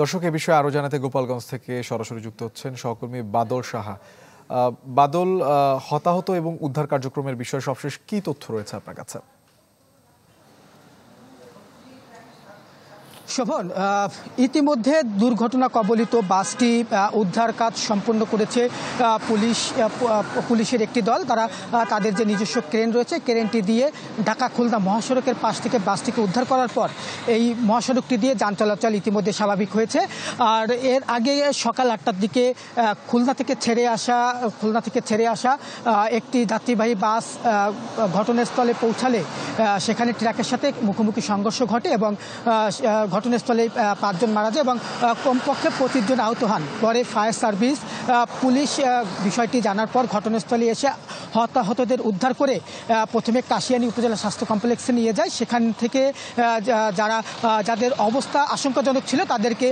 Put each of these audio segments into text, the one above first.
দর্শক এ বিষয়ে আরও জানাতে গোপালগঞ্জ থেকে সরাসরি যুক্ত হচ্ছেন সহকর্মী বাদল সাহা বাদল হতাহত এবং উদ্ধার কার্যক্রমের বিষয়ে সবশেষ কি তথ্য রয়েছে আপনার কাছে শোভন ইতিমধ্যে দুর্ঘটনা কবলিত বাসটি উদ্ধার কাজ সম্পন্ন করেছে পুলিশ পুলিশের একটি দল তারা তাদের যে নিজস্ব ক্রেন রয়েছে ক্রেনটি দিয়ে ঢাকা খুলনা মহাসড়কের পাশ থেকে বাসটিকে উদ্ধার করার পর এই মহাসড়কটি দিয়ে যান চলাচল ইতিমধ্যে স্বাভাবিক হয়েছে আর এর আগে সকাল আটটার দিকে খুলনা থেকে ছেড়ে আসা খুলনা থেকে ছেড়ে আসা একটি যাত্রীবাহী বাস ঘটনাস্থলে পৌঁছালে সেখানে ট্রাকের সাথে মুখোমুখি সংঘর্ষ ঘটে এবং ঘটনাস্থলে পাঁচজন মারা যায় এবং কমপক্ষে পঁচিশ জন আহত হন পরে ফায়ার সার্ভিস পুলিশ বিষয়টি জানার পর ঘটনাস্থলে এসে হতাহতদের উদ্ধার করে প্রথমে কাশিয়ানি উপজেলা স্বাস্থ্য কমপ্লেক্সে নিয়ে যায় সেখান থেকে যারা যাদের অবস্থা আশঙ্কাজনক ছিল তাদেরকে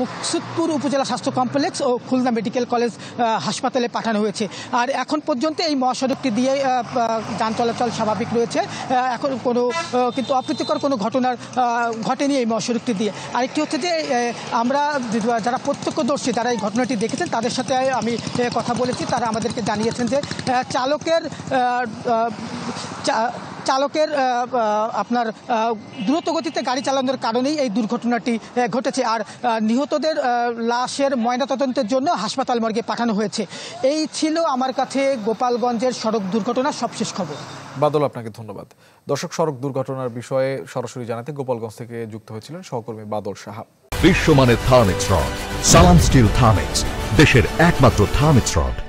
মুকসুদপুর উপজেলা স্বাস্থ্য কমপ্লেক্স ও খুলনা মেডিকেল কলেজ হাসপাতালে পাঠানো হয়েছে আর এখন পর্যন্ত এই মহাসড়কটি দিয়ে যান চলাচল স্বাভাবিক রয়েছে এখন কোনো কিন্তু অপ্রীতিকর কোনো ঘটনার ঘটেনি এই মহাসড়কটি দিয়ে আরেকটি হচ্ছে যে আমরা যারা প্রত্যক্ষদর্শী যারা এই ঘটনাটি দেখেছেন তাদের সাথে আমি কথা বলেছি তারা আমাদেরকে জানিয়েছেন যে চালকের চালকের আপনার দ্রুত গতিতে গাড়ি চালানোর কারণেই এই দুর্ঘটনাটি ঘটেছে আর নিহতদের লাশের ময়নাতদন্তের জন্য হাসপাতাল মর্গে পাঠানো হয়েছে এই ছিল আমার কাছে গোপালগঞ্জের সড়ক দুর্ঘটনার সবশেষ খবর বাদল আপনাকে ধন্যবাদ দর্শক সড়ক দুর্ঘটনার বিষয়ে সরাসরি জানাতে গোপালগঞ্জ থেকে যুক্ত হয়েছিলেন সহকর্মী বাদল সাহা বিশ্বমানের Thermex rod Salam steel Thermex দেশের একমাত্র থার্মিক্স রড